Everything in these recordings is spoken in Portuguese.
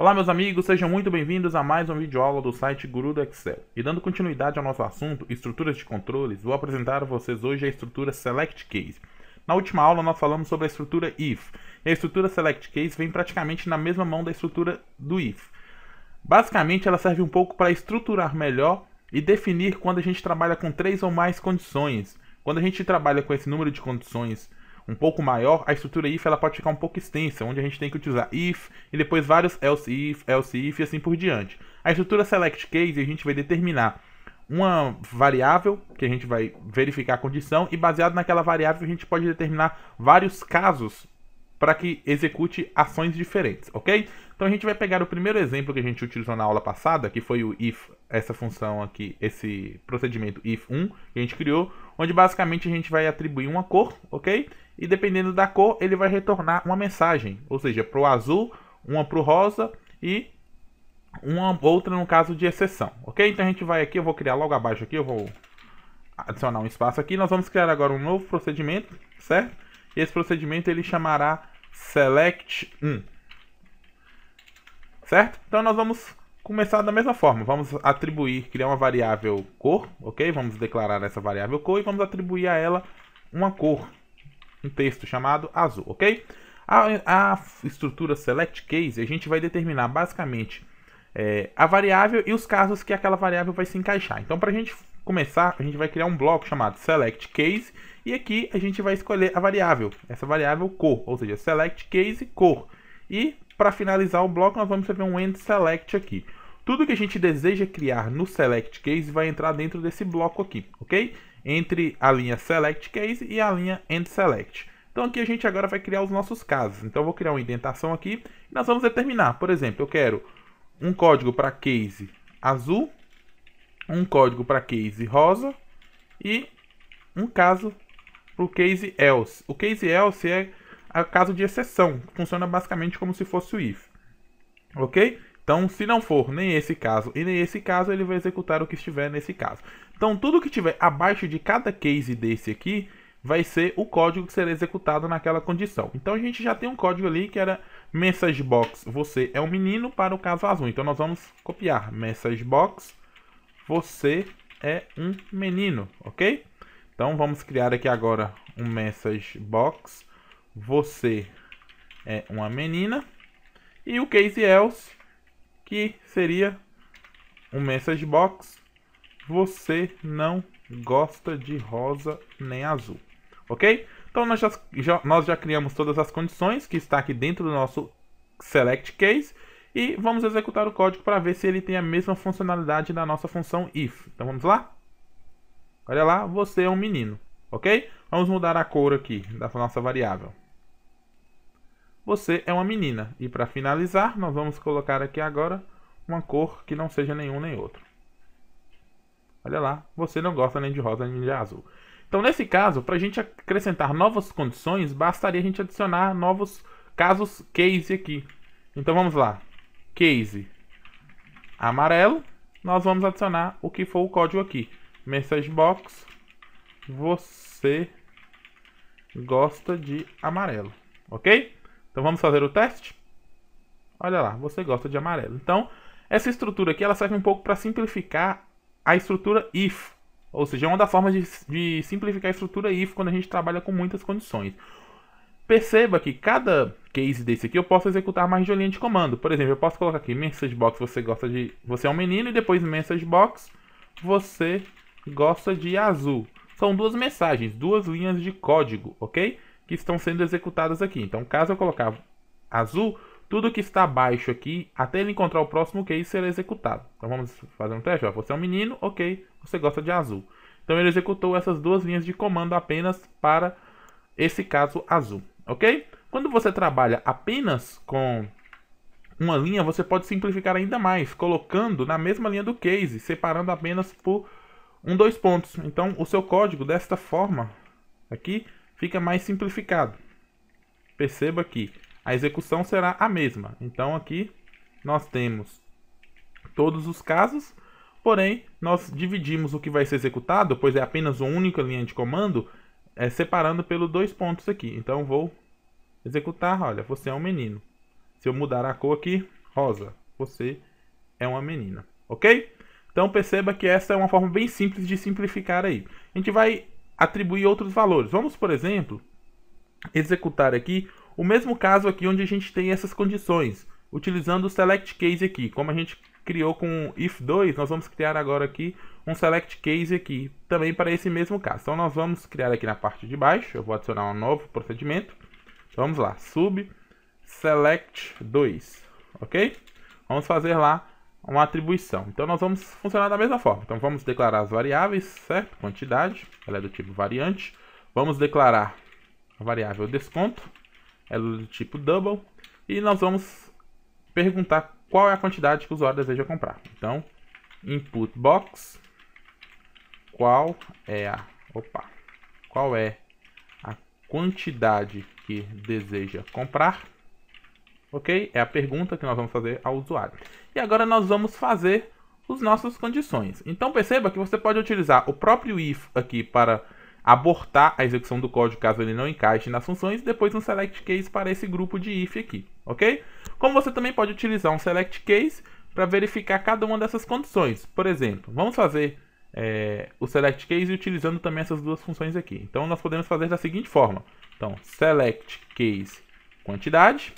Olá meus amigos, sejam muito bem-vindos a mais uma videoaula do site Guru do Excel. E dando continuidade ao nosso assunto, estruturas de controles, vou apresentar a vocês hoje a estrutura Select Case. Na última aula nós falamos sobre a estrutura IF. E a estrutura Select Case vem praticamente na mesma mão da estrutura do IF. Basicamente ela serve um pouco para estruturar melhor e definir quando a gente trabalha com três ou mais condições. Quando a gente trabalha com esse número de condições um pouco maior, a estrutura if ela pode ficar um pouco extensa, onde a gente tem que utilizar if e depois vários else if, else if e assim por diante. A estrutura select case a gente vai determinar uma variável que a gente vai verificar a condição e baseado naquela variável a gente pode determinar vários casos para que execute ações diferentes, ok? Então a gente vai pegar o primeiro exemplo que a gente utilizou na aula passada, que foi o if, essa função aqui, esse procedimento if1 que a gente criou, onde basicamente a gente vai atribuir uma cor, ok? e dependendo da cor, ele vai retornar uma mensagem, ou seja, para o azul, uma para o rosa e uma outra no caso de exceção, ok? Então a gente vai aqui, eu vou criar logo abaixo aqui, eu vou adicionar um espaço aqui, nós vamos criar agora um novo procedimento, certo? E esse procedimento ele chamará select 1, certo? Então nós vamos começar da mesma forma, vamos atribuir, criar uma variável cor, ok? Vamos declarar essa variável cor e vamos atribuir a ela uma cor, um texto chamado azul, ok? A, a estrutura select case, a gente vai determinar basicamente é, a variável e os casos que aquela variável vai se encaixar. Então, para a gente começar, a gente vai criar um bloco chamado select case e aqui a gente vai escolher a variável, essa variável cor, ou seja, select case cor. E para finalizar o bloco, nós vamos fazer um end select aqui. Tudo que a gente deseja criar no select case vai entrar dentro desse bloco aqui, ok? entre a linha Select Case e a linha End Select. Então aqui a gente agora vai criar os nossos casos. Então eu vou criar uma indentação aqui e nós vamos determinar. Por exemplo, eu quero um código para case azul, um código para case rosa e um caso para o case else. O case else é o caso de exceção, funciona basicamente como se fosse o if. Ok? Então, se não for nem esse caso e nem esse caso, ele vai executar o que estiver nesse caso. Então tudo que tiver abaixo de cada case desse aqui vai ser o código que será executado naquela condição. Então a gente já tem um código ali que era message box você é um menino para o caso azul. Então nós vamos copiar message box você é um menino, ok? Então vamos criar aqui agora um message box você é uma menina e o case else que seria um message box você não gosta de rosa nem azul, ok? Então nós já, já, nós já criamos todas as condições que está aqui dentro do nosso select case e vamos executar o código para ver se ele tem a mesma funcionalidade da nossa função if. Então vamos lá? Olha lá, você é um menino, ok? Vamos mudar a cor aqui da nossa variável. Você é uma menina. E para finalizar, nós vamos colocar aqui agora uma cor que não seja nenhum nem outro. Olha lá, você não gosta nem de rosa nem de azul. Então, nesse caso, para a gente acrescentar novas condições, bastaria a gente adicionar novos casos case aqui. Então, vamos lá. Case amarelo. Nós vamos adicionar o que for o código aqui. Message box. Você gosta de amarelo. Ok? Então, vamos fazer o teste. Olha lá, você gosta de amarelo. Então, essa estrutura aqui ela serve um pouco para simplificar a estrutura if. Ou seja, é uma das formas de, de simplificar a estrutura if quando a gente trabalha com muitas condições. Perceba que cada case desse aqui eu posso executar mais de uma linha de comando. Por exemplo, eu posso colocar aqui message box você gosta de você é um menino e depois message box você gosta de azul. São duas mensagens, duas linhas de código, ok? Que estão sendo executadas aqui. Então, caso eu colocar azul, tudo que está abaixo aqui, até ele encontrar o próximo case, será executado. Então vamos fazer um teste. Ó. Você é um menino, ok, você gosta de azul. Então ele executou essas duas linhas de comando apenas para esse caso azul, ok? Quando você trabalha apenas com uma linha, você pode simplificar ainda mais, colocando na mesma linha do case, separando apenas por um, dois pontos. Então, o seu código desta forma aqui fica mais simplificado. Perceba que a execução será a mesma. Então aqui nós temos todos os casos, porém nós dividimos o que vai ser executado, pois é apenas uma única linha de comando, é, separando pelos dois pontos aqui. Então vou executar, olha, você é um menino. Se eu mudar a cor aqui, rosa, você é uma menina, ok? Então perceba que essa é uma forma bem simples de simplificar aí. A gente vai atribuir outros valores. Vamos, por exemplo, executar aqui o mesmo caso aqui onde a gente tem essas condições, utilizando o select case aqui, como a gente criou com if2, nós vamos criar agora aqui um select case aqui, também para esse mesmo caso. Então nós vamos criar aqui na parte de baixo, eu vou adicionar um novo procedimento. Então, vamos lá, sub select 2, ok? Vamos fazer lá uma atribuição. Então nós vamos funcionar da mesma forma. Então vamos declarar as variáveis, certo? Quantidade, ela é do tipo variante. Vamos declarar a variável desconto ela é do tipo double, e nós vamos perguntar qual é a quantidade que o usuário deseja comprar. Então, input box, qual é a, opa, qual é a quantidade que deseja comprar, ok? É a pergunta que nós vamos fazer ao usuário. E agora nós vamos fazer os nossas condições. Então perceba que você pode utilizar o próprio if aqui para abortar a execução do código caso ele não encaixe nas funções, e depois um select case para esse grupo de if aqui, ok? Como você também pode utilizar um select case para verificar cada uma dessas condições. Por exemplo, vamos fazer é, o select case utilizando também essas duas funções aqui. Então, nós podemos fazer da seguinte forma. Então, select case quantidade,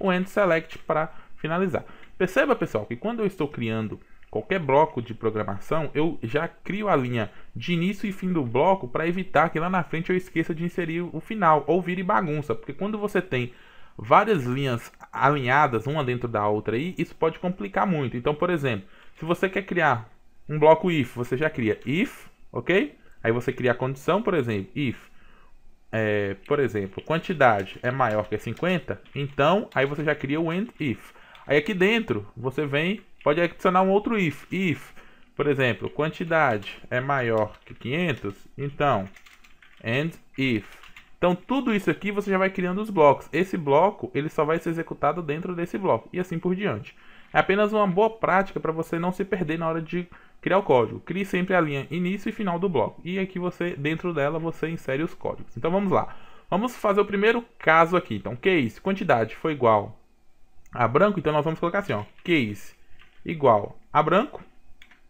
o end select para finalizar. Perceba, pessoal, que quando eu estou criando qualquer bloco de programação, eu já crio a linha de início e fim do bloco para evitar que lá na frente eu esqueça de inserir o final ou vire bagunça, porque quando você tem várias linhas alinhadas uma dentro da outra aí, isso pode complicar muito. Então, por exemplo, se você quer criar um bloco if, você já cria if, ok? Aí você cria a condição, por exemplo, if, é, por exemplo, quantidade é maior que 50, então aí você já cria o end if. Aí aqui dentro você vem Pode adicionar um outro if. If, por exemplo, quantidade é maior que 500, então and if. Então tudo isso aqui você já vai criando os blocos. Esse bloco ele só vai ser executado dentro desse bloco e assim por diante. É apenas uma boa prática para você não se perder na hora de criar o código. Crie sempre a linha início e final do bloco. E aqui você, dentro dela, você insere os códigos. Então vamos lá. Vamos fazer o primeiro caso aqui. Então, case, quantidade foi igual a branco, então nós vamos colocar assim, ó, case igual a branco,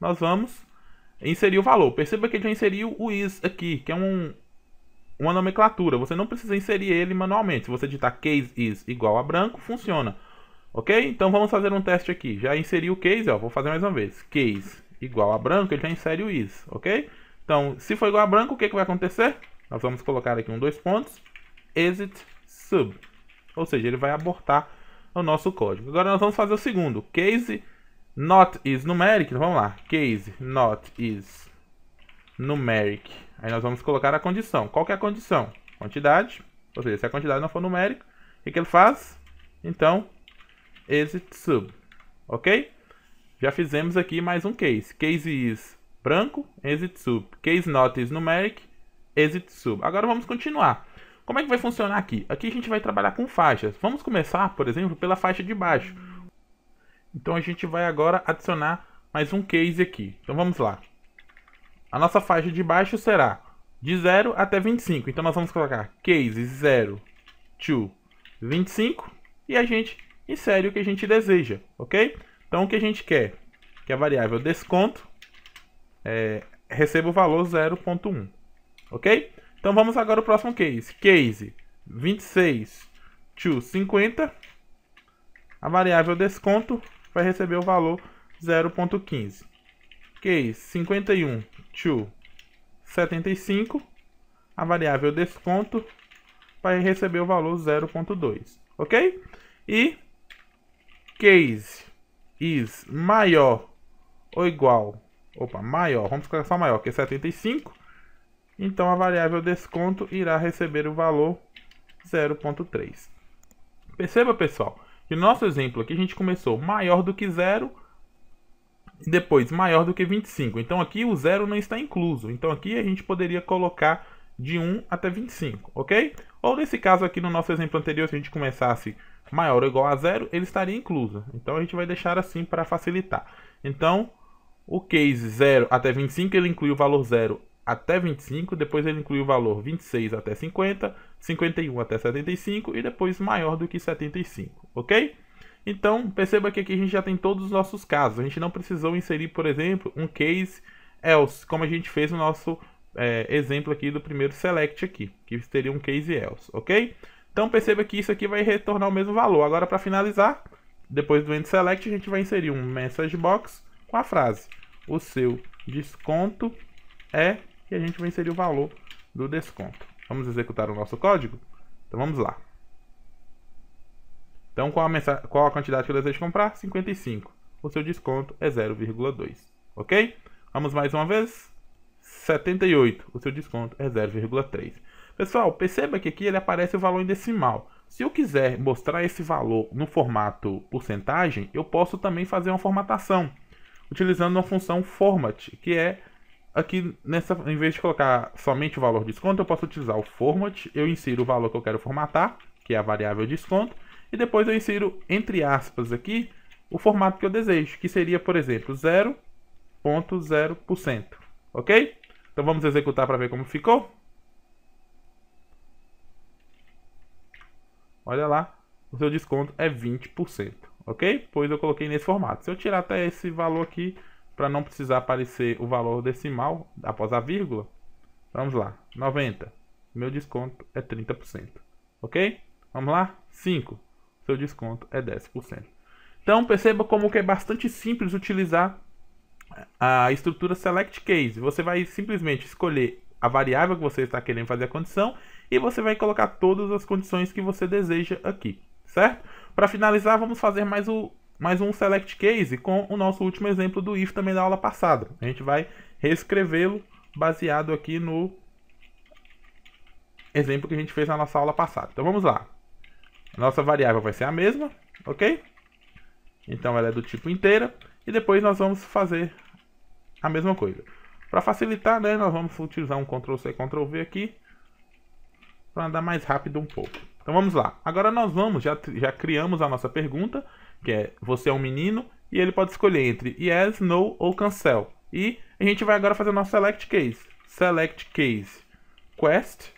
nós vamos inserir o valor. Perceba que ele já inseriu o is aqui, que é um, uma nomenclatura. Você não precisa inserir ele manualmente. Se você digitar case is igual a branco, funciona. Ok? Então vamos fazer um teste aqui. Já inseri o case, ó, vou fazer mais uma vez. Case igual a branco, ele já insere o is, ok? Então, se for igual a branco, o que, que vai acontecer? Nós vamos colocar aqui um dois pontos, exit sub. Ou seja, ele vai abortar o nosso código. Agora nós vamos fazer o segundo, case Not is numeric, então vamos lá. Case not is numeric. Aí nós vamos colocar a condição. Qual que é a condição? Quantidade. Ou seja, se a quantidade não for numérica, o que, que ele faz? Então, exit sub. Ok? Já fizemos aqui mais um case. Case is branco, exit sub. Case not is numeric, exit sub. Agora vamos continuar. Como é que vai funcionar aqui? Aqui a gente vai trabalhar com faixas. Vamos começar, por exemplo, pela faixa de baixo. Então a gente vai agora adicionar mais um case aqui. Então vamos lá. A nossa faixa de baixo será de 0 até 25. Então nós vamos colocar case 0 to 25 e a gente insere o que a gente deseja, ok? Então o que a gente quer? Que a variável desconto é, receba o valor 0.1, ok? Então vamos agora o próximo case. Case 26 to 50. A variável desconto vai receber o valor 0.15. Case 51 to 75, a variável desconto vai receber o valor 0.2, ok? E case is maior ou igual, opa, maior, vamos colocar só maior, que é 75, então a variável desconto irá receber o valor 0.3. Perceba, pessoal, e no nosso exemplo aqui, a gente começou maior do que zero, depois maior do que 25. Então aqui o zero não está incluso. Então aqui a gente poderia colocar de 1 até 25, ok? Ou nesse caso aqui, no nosso exemplo anterior, se a gente começasse maior ou igual a zero, ele estaria incluso. Então a gente vai deixar assim para facilitar. Então, o case 0 até 25, ele inclui o valor zero até 25, depois ele inclui o valor 26 até 50, 51 até 75 e depois maior do que 75, ok? Então, perceba que aqui a gente já tem todos os nossos casos. A gente não precisou inserir, por exemplo, um case else, como a gente fez no nosso é, exemplo aqui do primeiro select aqui, que seria um case else, ok? Então, perceba que isso aqui vai retornar o mesmo valor. Agora, para finalizar, depois do end select, a gente vai inserir um message box com a frase. O seu desconto é e a gente vai inserir o valor do desconto. Vamos executar o nosso código? Então vamos lá. Então qual a, mensagem, qual a quantidade que eu desejo comprar? 55. O seu desconto é 0,2. Ok? Vamos mais uma vez. 78. O seu desconto é 0,3. Pessoal, perceba que aqui ele aparece o valor em decimal. Se eu quiser mostrar esse valor no formato porcentagem, eu posso também fazer uma formatação, utilizando uma função format, que é Aqui, nessa, em vez de colocar somente o valor desconto, eu posso utilizar o format. Eu insiro o valor que eu quero formatar, que é a variável desconto. E depois eu insiro, entre aspas, aqui, o formato que eu desejo, que seria, por exemplo, 0.0%. Ok? Então vamos executar para ver como ficou. Olha lá, o seu desconto é 20%, ok? Pois eu coloquei nesse formato. Se eu tirar até esse valor aqui, para não precisar aparecer o valor decimal após a vírgula, vamos lá, 90. Meu desconto é 30%, ok? Vamos lá, 5. Seu desconto é 10%. Então perceba como que é bastante simples utilizar a estrutura select case. Você vai simplesmente escolher a variável que você está querendo fazer a condição e você vai colocar todas as condições que você deseja aqui, certo? Para finalizar, vamos fazer mais o, mais um select case com o nosso último exemplo do if também da aula passada. A gente vai reescrevê-lo baseado aqui no exemplo que a gente fez na nossa aula passada. Então vamos lá. A nossa variável vai ser a mesma, ok? Então ela é do tipo inteira. E depois nós vamos fazer a mesma coisa. Para facilitar, né, nós vamos utilizar um Ctrl+C, Ctrl+V aqui. Para andar mais rápido um pouco. Então vamos lá. Agora nós vamos, já, já criamos a nossa pergunta que é você é um menino, e ele pode escolher entre yes, no ou cancel. E a gente vai agora fazer o nosso select case. Select case quest.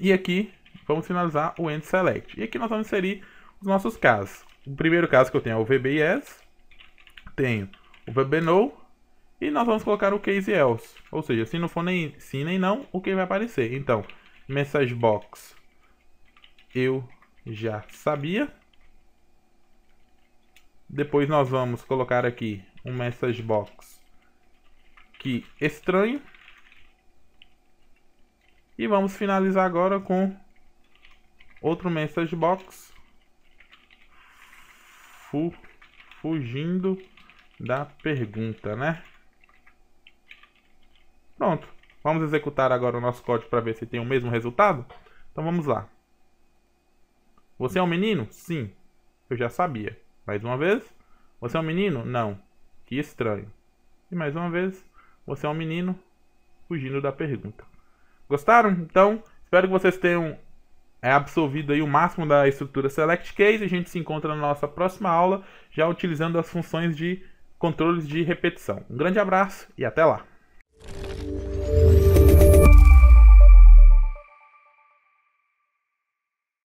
E aqui vamos finalizar o end select. E aqui nós vamos inserir os nossos casos. O primeiro caso que eu tenho é o VB yes, tenho o VB no, e nós vamos colocar o case else. Ou seja, se não for nem sim nem não, o que vai aparecer? Então, message box eu já sabia. Depois nós vamos colocar aqui um message box que estranho. E vamos finalizar agora com outro message box fu fugindo da pergunta, né? Pronto. Vamos executar agora o nosso código para ver se tem o mesmo resultado? Então vamos lá. Você é um menino? Sim. Eu já sabia. Mais uma vez. Você é um menino? Não. Que estranho. E mais uma vez. Você é um menino? Fugindo da pergunta. Gostaram? Então, espero que vocês tenham é, absorvido aí o máximo da estrutura select case. A gente se encontra na nossa próxima aula, já utilizando as funções de controles de repetição. Um grande abraço e até lá!